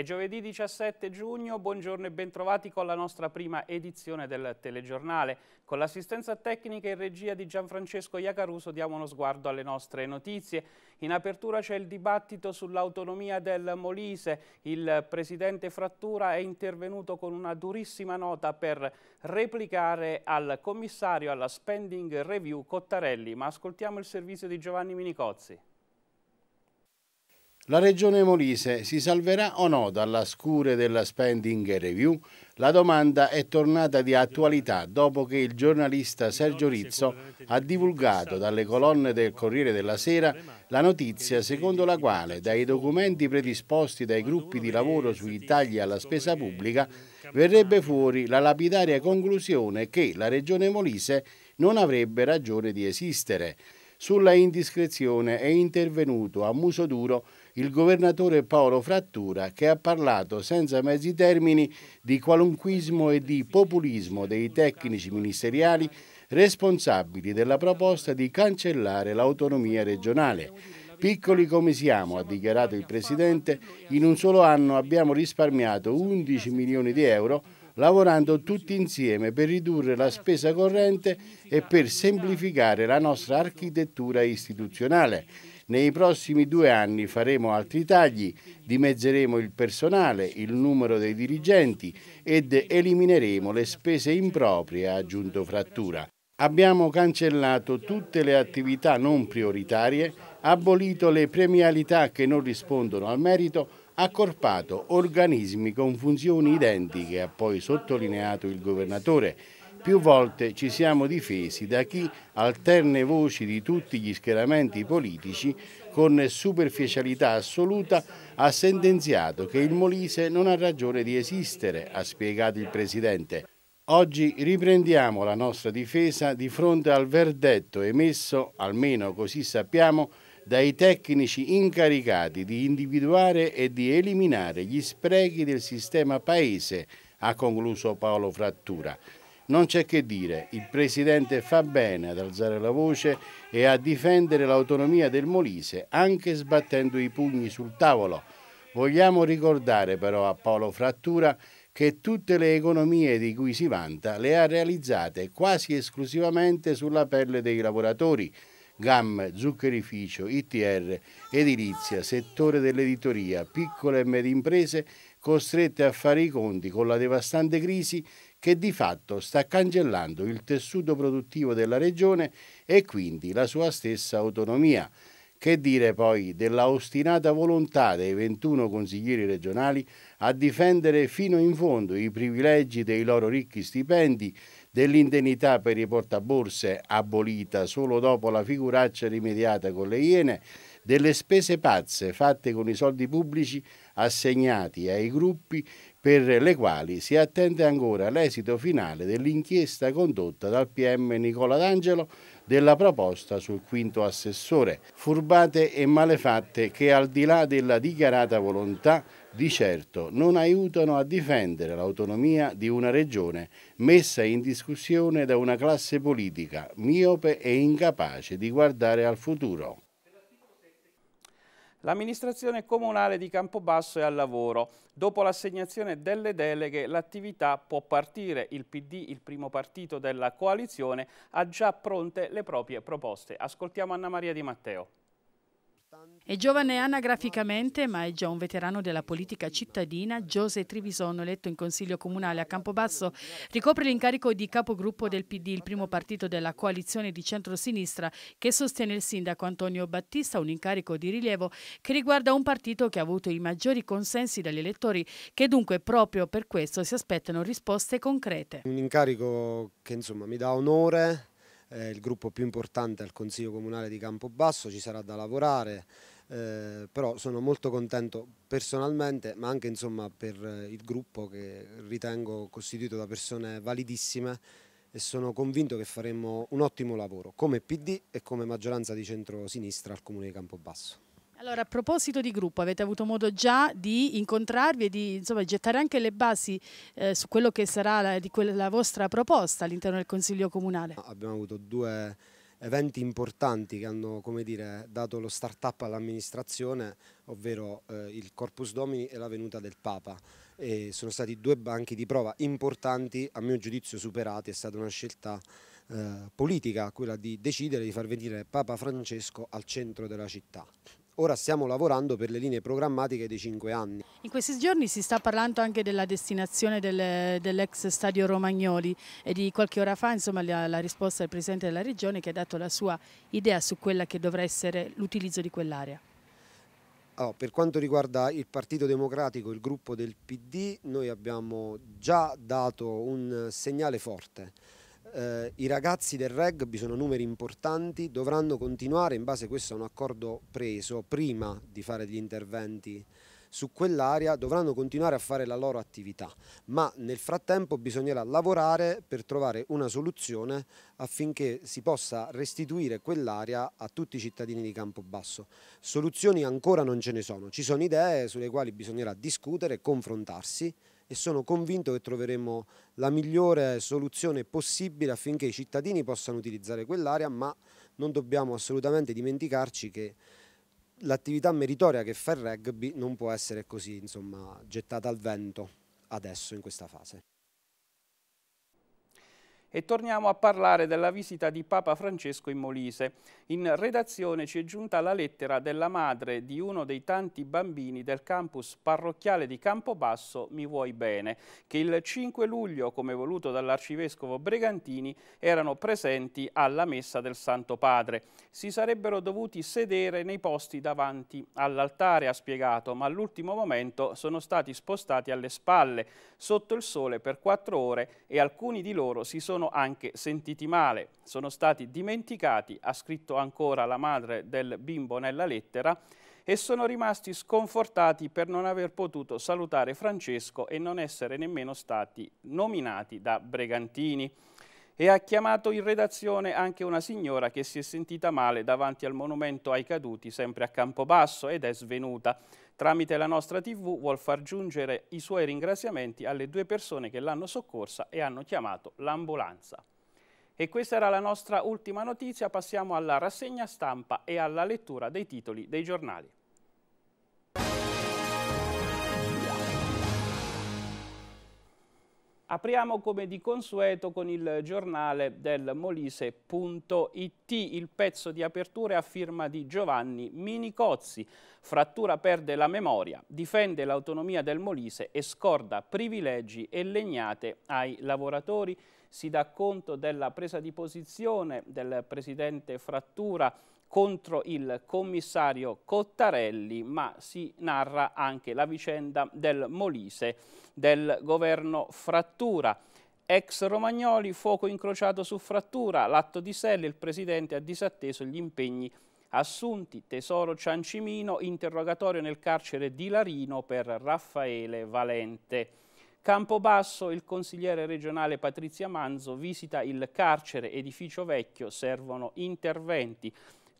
È giovedì 17 giugno, buongiorno e bentrovati con la nostra prima edizione del telegiornale. Con l'assistenza tecnica e regia di Gianfrancesco Iacaruso diamo uno sguardo alle nostre notizie. In apertura c'è il dibattito sull'autonomia del Molise. Il presidente Frattura è intervenuto con una durissima nota per replicare al commissario alla spending review Cottarelli. Ma ascoltiamo il servizio di Giovanni Minicozzi. La regione Molise si salverà o no dalla scure della spending review? La domanda è tornata di attualità dopo che il giornalista Sergio Rizzo ha divulgato dalle colonne del Corriere della Sera la notizia secondo la quale dai documenti predisposti dai gruppi di lavoro sui tagli alla spesa pubblica verrebbe fuori la lapidaria conclusione che la regione Molise non avrebbe ragione di esistere. Sulla indiscrezione è intervenuto a muso duro il governatore Paolo Frattura che ha parlato senza mezzi termini di qualunquismo e di populismo dei tecnici ministeriali responsabili della proposta di cancellare l'autonomia regionale. Piccoli come siamo, ha dichiarato il Presidente, in un solo anno abbiamo risparmiato 11 milioni di euro lavorando tutti insieme per ridurre la spesa corrente e per semplificare la nostra architettura istituzionale. Nei prossimi due anni faremo altri tagli, dimezzeremo il personale, il numero dei dirigenti ed elimineremo le spese improprie, ha aggiunto Frattura. Abbiamo cancellato tutte le attività non prioritarie, abolito le premialità che non rispondono al merito, accorpato organismi con funzioni identiche, ha poi sottolineato il governatore. Più volte ci siamo difesi da chi alterne voci di tutti gli schieramenti politici con superficialità assoluta ha sentenziato che il Molise non ha ragione di esistere, ha spiegato il Presidente. Oggi riprendiamo la nostra difesa di fronte al verdetto emesso, almeno così sappiamo, dai tecnici incaricati di individuare e di eliminare gli sprechi del sistema Paese, ha concluso Paolo Frattura. Non c'è che dire, il Presidente fa bene ad alzare la voce e a difendere l'autonomia del Molise anche sbattendo i pugni sul tavolo. Vogliamo ricordare però a Paolo Frattura che tutte le economie di cui si vanta le ha realizzate quasi esclusivamente sulla pelle dei lavoratori. GAM, zuccherificio, ITR, edilizia, settore dell'editoria, piccole e medie imprese costrette a fare i conti con la devastante crisi che di fatto sta cancellando il tessuto produttivo della regione e quindi la sua stessa autonomia. Che dire poi della ostinata volontà dei 21 consiglieri regionali a difendere fino in fondo i privilegi dei loro ricchi stipendi, dell'indennità per i portaborse abolita solo dopo la figuraccia rimediata con le Iene, delle spese pazze fatte con i soldi pubblici assegnati ai gruppi per le quali si attende ancora l'esito finale dell'inchiesta condotta dal PM Nicola D'Angelo della proposta sul quinto assessore, furbate e malefatte che al di là della dichiarata volontà di certo non aiutano a difendere l'autonomia di una regione messa in discussione da una classe politica miope e incapace di guardare al futuro. L'amministrazione comunale di Campobasso è al lavoro. Dopo l'assegnazione delle deleghe l'attività può partire. Il PD, il primo partito della coalizione, ha già pronte le proprie proposte. Ascoltiamo Anna Maria Di Matteo. È giovane anagraficamente, ma è già un veterano della politica cittadina. Giose Trivisono, eletto in consiglio comunale a Campobasso, ricopre l'incarico di capogruppo del PD, il primo partito della coalizione di centrosinistra che sostiene il sindaco Antonio Battista, un incarico di rilievo che riguarda un partito che ha avuto i maggiori consensi dagli elettori, che dunque proprio per questo si aspettano risposte concrete. Un incarico che insomma mi dà onore, il gruppo più importante al Consiglio Comunale di Campobasso, ci sarà da lavorare. Eh, però sono molto contento personalmente ma anche insomma, per eh, il gruppo che ritengo costituito da persone validissime e sono convinto che faremo un ottimo lavoro come PD e come maggioranza di centro-sinistra al Comune di Campobasso. Allora, a proposito di gruppo, avete avuto modo già di incontrarvi e di insomma, gettare anche le basi eh, su quello che sarà la, la vostra proposta all'interno del Consiglio Comunale? Abbiamo avuto due eventi importanti che hanno dire, dato lo start-up all'amministrazione, ovvero eh, il Corpus Domini e la venuta del Papa. E sono stati due banchi di prova importanti, a mio giudizio superati, è stata una scelta eh, politica quella di decidere di far venire Papa Francesco al centro della città. Ora stiamo lavorando per le linee programmatiche dei cinque anni. In questi giorni si sta parlando anche della destinazione del, dell'ex stadio Romagnoli e di qualche ora fa insomma, la, la risposta del Presidente della Regione che ha dato la sua idea su quella che dovrà essere l'utilizzo di quell'area. Allora, per quanto riguarda il Partito Democratico, il gruppo del PD, noi abbiamo già dato un segnale forte eh, i ragazzi del rugby sono numeri importanti, dovranno continuare in base a questo un accordo preso prima di fare gli interventi su quell'area dovranno continuare a fare la loro attività, ma nel frattempo bisognerà lavorare per trovare una soluzione affinché si possa restituire quell'area a tutti i cittadini di Campobasso. Soluzioni ancora non ce ne sono, ci sono idee sulle quali bisognerà discutere e confrontarsi e sono convinto che troveremo la migliore soluzione possibile affinché i cittadini possano utilizzare quell'area, ma non dobbiamo assolutamente dimenticarci che l'attività meritoria che fa il rugby non può essere così insomma, gettata al vento adesso in questa fase e torniamo a parlare della visita di Papa Francesco in Molise. In redazione ci è giunta la lettera della madre di uno dei tanti bambini del campus parrocchiale di Campobasso, Mi Vuoi Bene, che il 5 luglio, come voluto dall'arcivescovo Bregantini, erano presenti alla messa del Santo Padre. Si sarebbero dovuti sedere nei posti davanti all'altare, ha spiegato, ma all'ultimo momento sono stati spostati alle spalle, sotto il sole per quattro ore e alcuni di loro si sono sono anche sentiti male, sono stati dimenticati, ha scritto ancora la madre del bimbo nella lettera, e sono rimasti sconfortati per non aver potuto salutare Francesco e non essere nemmeno stati nominati da Bregantini. E ha chiamato in redazione anche una signora che si è sentita male davanti al monumento ai caduti sempre a Campobasso ed è svenuta. Tramite la nostra TV vuol far giungere i suoi ringraziamenti alle due persone che l'hanno soccorsa e hanno chiamato l'ambulanza. E questa era la nostra ultima notizia, passiamo alla rassegna stampa e alla lettura dei titoli dei giornali. Apriamo come di consueto con il giornale del Molise.it. Il pezzo di apertura a firma di Giovanni Minicozzi. Frattura perde la memoria, difende l'autonomia del Molise e scorda privilegi e legnate ai lavoratori. Si dà conto della presa di posizione del presidente Frattura contro il commissario Cottarelli, ma si narra anche la vicenda del Molise del governo Frattura. Ex Romagnoli, fuoco incrociato su Frattura, l'atto di Selle, il presidente ha disatteso gli impegni assunti, tesoro Ciancimino, interrogatorio nel carcere di Larino per Raffaele Valente. Campobasso, il consigliere regionale Patrizia Manzo visita il carcere, edificio vecchio, servono interventi.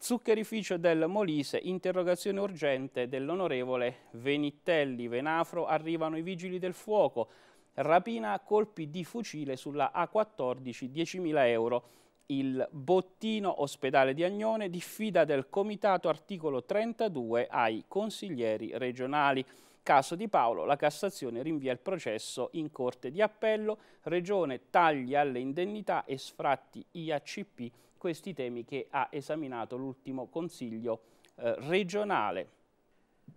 Zuccherificio del Molise, interrogazione urgente dell'onorevole Venitelli Venafro, arrivano i vigili del fuoco, rapina a colpi di fucile sulla A14, 10.000 euro. Il bottino ospedale di Agnone diffida del comitato articolo 32 ai consiglieri regionali. Caso di Paolo, la Cassazione rinvia il processo in corte di appello, Regione taglia alle indennità e sfratti IACP questi temi che ha esaminato l'ultimo Consiglio eh, regionale.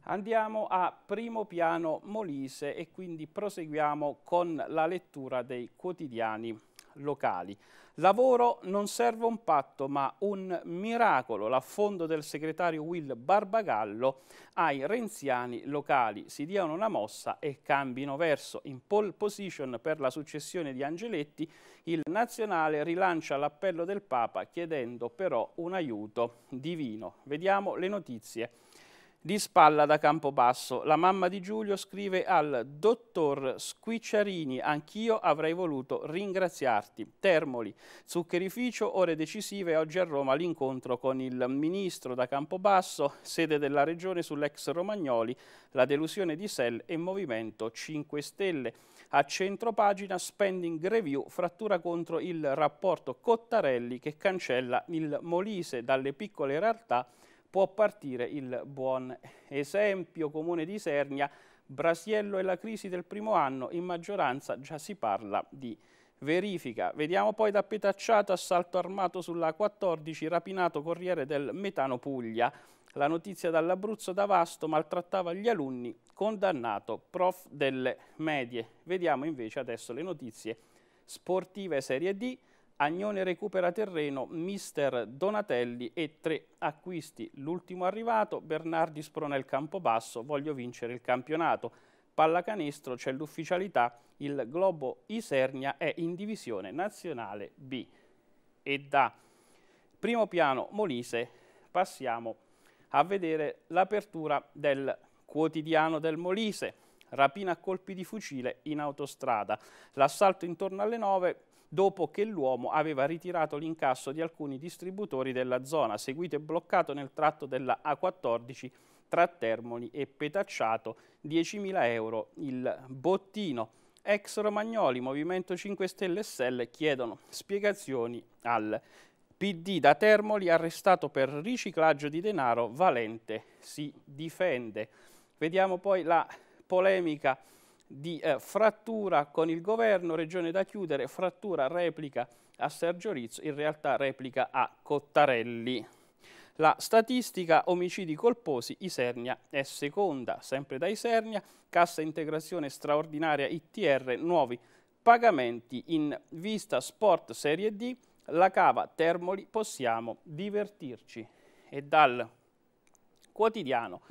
Andiamo a primo piano Molise e quindi proseguiamo con la lettura dei quotidiani locali. Lavoro non serve un patto ma un miracolo, l'affondo del segretario Will Barbagallo ai renziani locali. Si diano una mossa e cambino verso. In pole position per la successione di Angeletti, il nazionale rilancia l'appello del Papa chiedendo però un aiuto divino. Vediamo le notizie di spalla da Campobasso. La mamma di Giulio scrive al dottor Squicciarini, anch'io avrei voluto ringraziarti. Termoli, zuccherificio, ore decisive, oggi a Roma l'incontro con il ministro da Campobasso, sede della regione sull'ex Romagnoli, la delusione di Sell e Movimento 5 Stelle. A centro pagina spending review, frattura contro il rapporto Cottarelli che cancella il Molise dalle piccole realtà può partire il buon esempio. Comune di Sernia, Brasiello e la crisi del primo anno, in maggioranza già si parla di verifica. Vediamo poi da petacciato assalto armato sulla 14, rapinato Corriere del Metano Puglia. La notizia dall'Abruzzo d'Avasto maltrattava gli alunni, condannato prof delle medie. Vediamo invece adesso le notizie sportive Serie D. Agnone recupera terreno, mister Donatelli e tre acquisti. L'ultimo arrivato, Bernardi sprona il campo basso, voglio vincere il campionato. Pallacanestro c'è l'ufficialità, il Globo Isernia è in divisione nazionale B. E da primo piano Molise passiamo a vedere l'apertura del quotidiano del Molise. Rapina a colpi di fucile in autostrada. L'assalto intorno alle 9 dopo che l'uomo aveva ritirato l'incasso di alcuni distributori della zona, seguito e bloccato nel tratto della A14 tra Termoli e Petacciato, 10.000 euro il bottino. Ex Romagnoli, Movimento 5 Stelle e SEL chiedono spiegazioni al PD da Termoli arrestato per riciclaggio di denaro, Valente si difende. Vediamo poi la polemica di eh, frattura con il governo, regione da chiudere, frattura replica a Sergio Rizzo, in realtà replica a Cottarelli. La statistica omicidi colposi Isernia è seconda, sempre da Isernia, cassa integrazione straordinaria ITR, nuovi pagamenti in vista sport serie D, la cava Termoli, possiamo divertirci. E dal quotidiano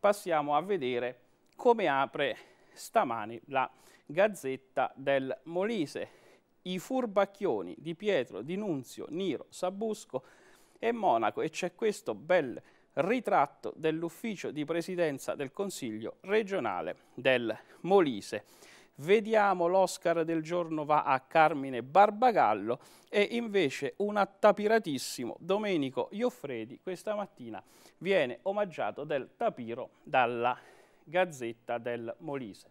passiamo a vedere come apre stamani la Gazzetta del Molise. I furbacchioni di Pietro, di Nunzio, Niro, Sabusco e Monaco e c'è questo bel ritratto dell'ufficio di presidenza del Consiglio regionale del Molise. Vediamo l'Oscar del giorno va a Carmine Barbagallo e invece un attapiratissimo Domenico Ioffredi questa mattina viene omaggiato del tapiro dalla Gazzetta del Molise.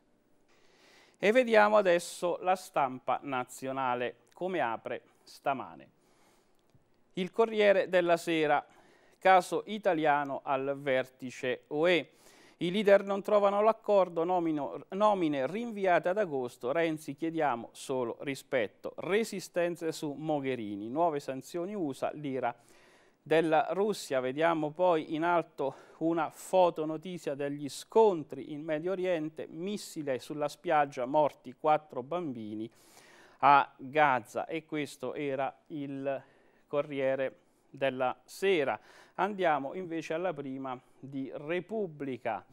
E vediamo adesso la stampa nazionale, come apre stamane. Il Corriere della Sera, caso italiano al vertice OE. I leader non trovano l'accordo, nomine rinviate ad agosto, Renzi chiediamo solo rispetto. Resistenze su Mogherini, nuove sanzioni USA, l'IRA della Russia, vediamo poi in alto una fotonotizia degli scontri in Medio Oriente, missile sulla spiaggia, morti quattro bambini a Gaza e questo era il Corriere della Sera. Andiamo invece alla prima di Repubblica.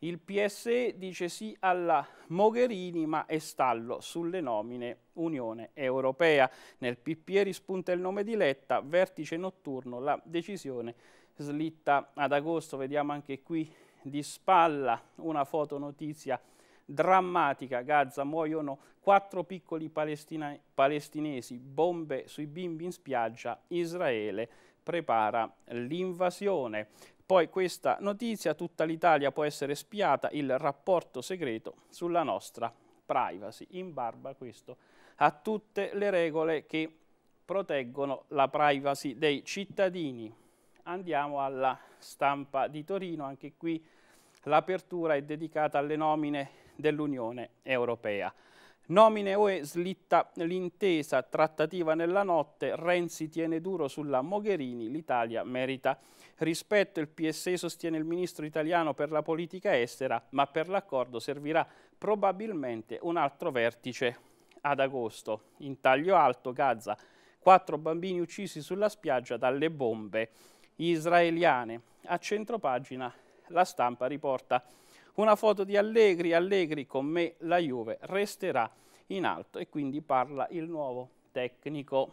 Il PSE dice sì alla Mogherini ma è stallo sulle nomine Unione Europea. Nel PPE rispunta il nome di Letta, vertice notturno, la decisione slitta ad agosto. Vediamo anche qui di spalla una fotonotizia drammatica. Gaza muoiono quattro piccoli palestinesi, bombe sui bimbi in spiaggia, Israele prepara l'invasione. Poi questa notizia, tutta l'Italia può essere spiata, il rapporto segreto sulla nostra privacy, in barba questo a tutte le regole che proteggono la privacy dei cittadini. Andiamo alla stampa di Torino, anche qui l'apertura è dedicata alle nomine dell'Unione Europea. Nomine UE slitta l'intesa, trattativa nella notte, Renzi tiene duro sulla Mogherini, l'Italia merita. Rispetto il PSE sostiene il ministro italiano per la politica estera, ma per l'accordo servirà probabilmente un altro vertice ad agosto. In taglio alto Gaza, quattro bambini uccisi sulla spiaggia dalle bombe israeliane. A centropagina la stampa riporta una foto di Allegri, Allegri con me la Juve resterà in alto e quindi parla il nuovo tecnico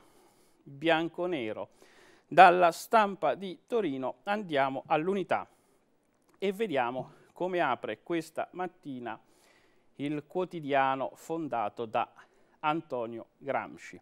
bianco-nero. Dalla stampa di Torino andiamo all'unità e vediamo come apre questa mattina il quotidiano fondato da Antonio Gramsci.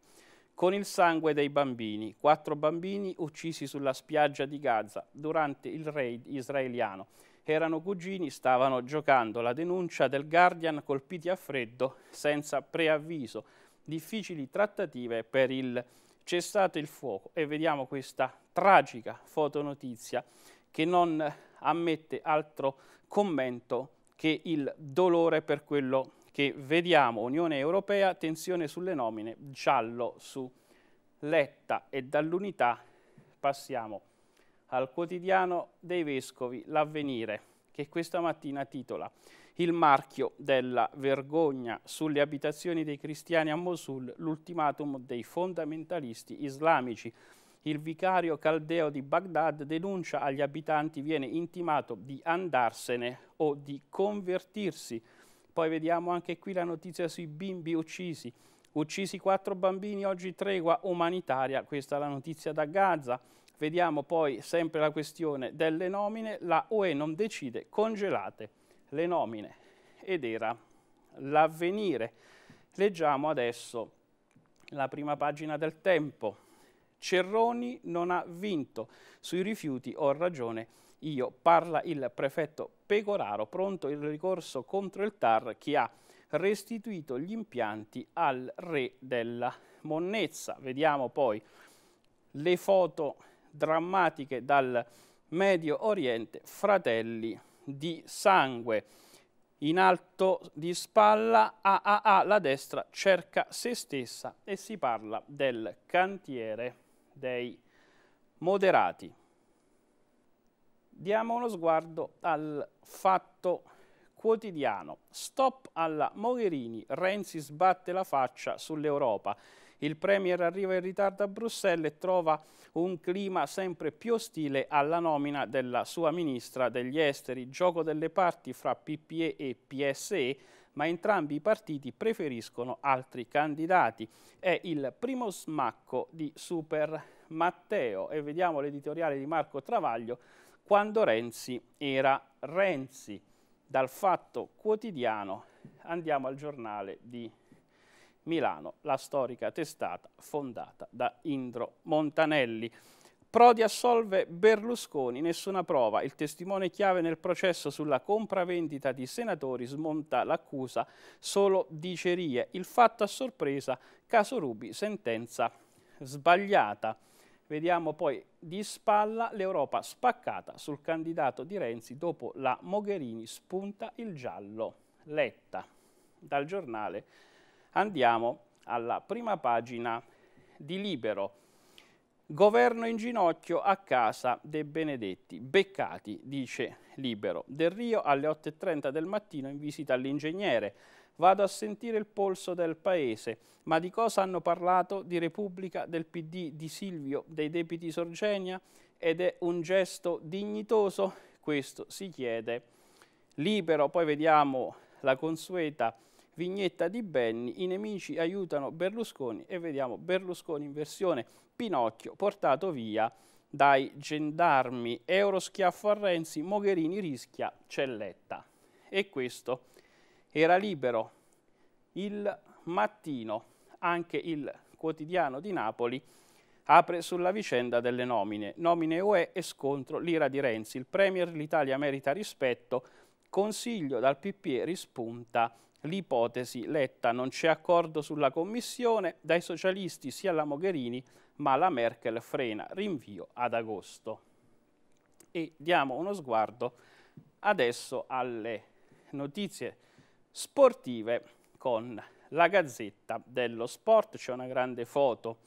Con il sangue dei bambini, quattro bambini uccisi sulla spiaggia di Gaza durante il raid israeliano erano cugini, stavano giocando la denuncia del Guardian colpiti a freddo senza preavviso. Difficili trattative per il cessato il fuoco e vediamo questa tragica fotonotizia che non ammette altro commento che il dolore per quello che vediamo. Unione Europea, tensione sulle nomine, giallo su Letta e dall'unità passiamo a al quotidiano dei Vescovi L'Avvenire, che questa mattina titola Il marchio della vergogna sulle abitazioni dei cristiani a Mosul, l'ultimatum dei fondamentalisti islamici. Il vicario caldeo di Baghdad denuncia agli abitanti, viene intimato di andarsene o di convertirsi. Poi vediamo anche qui la notizia sui bimbi uccisi. Uccisi quattro bambini, oggi tregua umanitaria, questa è la notizia da Gaza. Vediamo poi sempre la questione delle nomine, la OE non decide, congelate le nomine ed era l'avvenire. Leggiamo adesso la prima pagina del tempo. Cerroni non ha vinto, sui rifiuti ho ragione io, parla il prefetto Pecoraro, pronto il ricorso contro il TAR, che ha restituito gli impianti al re della monnezza. Vediamo poi le foto drammatiche dal Medio Oriente, fratelli di sangue. In alto di spalla, AAA, la destra cerca se stessa e si parla del cantiere dei moderati. Diamo uno sguardo al fatto quotidiano. Stop alla Mogherini, Renzi sbatte la faccia sull'Europa. Il Premier arriva in ritardo a Bruxelles e trova un clima sempre più ostile alla nomina della sua ministra degli esteri. Gioco delle parti fra PPE e PSE ma entrambi i partiti preferiscono altri candidati. È il primo smacco di Super Matteo e vediamo l'editoriale di Marco Travaglio quando Renzi era Renzi. Dal Fatto Quotidiano andiamo al giornale di Milano, la storica testata fondata da Indro Montanelli. Prodi assolve Berlusconi, nessuna prova. Il testimone chiave nel processo sulla compravendita di senatori smonta l'accusa solo dicerie. Il fatto a sorpresa, caso Rubi, sentenza sbagliata. Vediamo poi di spalla l'Europa spaccata sul candidato di Renzi dopo la Mogherini spunta il giallo Letta. Dal giornale Andiamo alla prima pagina di Libero. Governo in ginocchio a casa dei benedetti, beccati, dice Libero. Del Rio alle 8.30 del mattino in visita all'ingegnere. Vado a sentire il polso del paese, ma di cosa hanno parlato? Di Repubblica, del PD, di Silvio, dei debiti Sorgenia? Ed è un gesto dignitoso? Questo si chiede Libero. Poi vediamo la consueta vignetta di Benny, i nemici aiutano Berlusconi e vediamo Berlusconi in versione Pinocchio portato via dai gendarmi, euro schiaffo a Renzi, Mogherini rischia celletta. E questo era libero il mattino, anche il quotidiano di Napoli apre sulla vicenda delle nomine. Nomine UE e scontro l'ira di Renzi. Il Premier l'Italia merita rispetto, consiglio dal PPE rispunta l'ipotesi Letta non c'è accordo sulla commissione, dai socialisti sia la Mogherini ma la Merkel frena rinvio ad agosto. E diamo uno sguardo adesso alle notizie sportive con la Gazzetta dello Sport. C'è una grande foto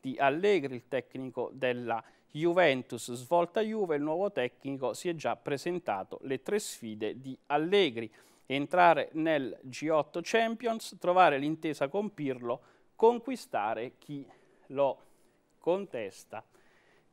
di Allegri, il tecnico della Juventus, svolta Juve, il nuovo tecnico si è già presentato le tre sfide di Allegri entrare nel G8 Champions, trovare l'intesa con Pirlo, conquistare chi lo contesta.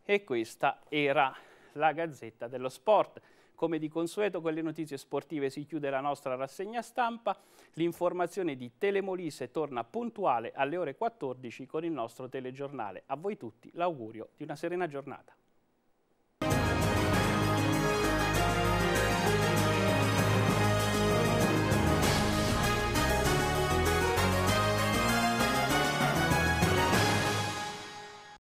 E questa era la Gazzetta dello Sport. Come di consueto con le notizie sportive si chiude la nostra rassegna stampa. L'informazione di Telemolise torna puntuale alle ore 14 con il nostro telegiornale. A voi tutti l'augurio di una serena giornata.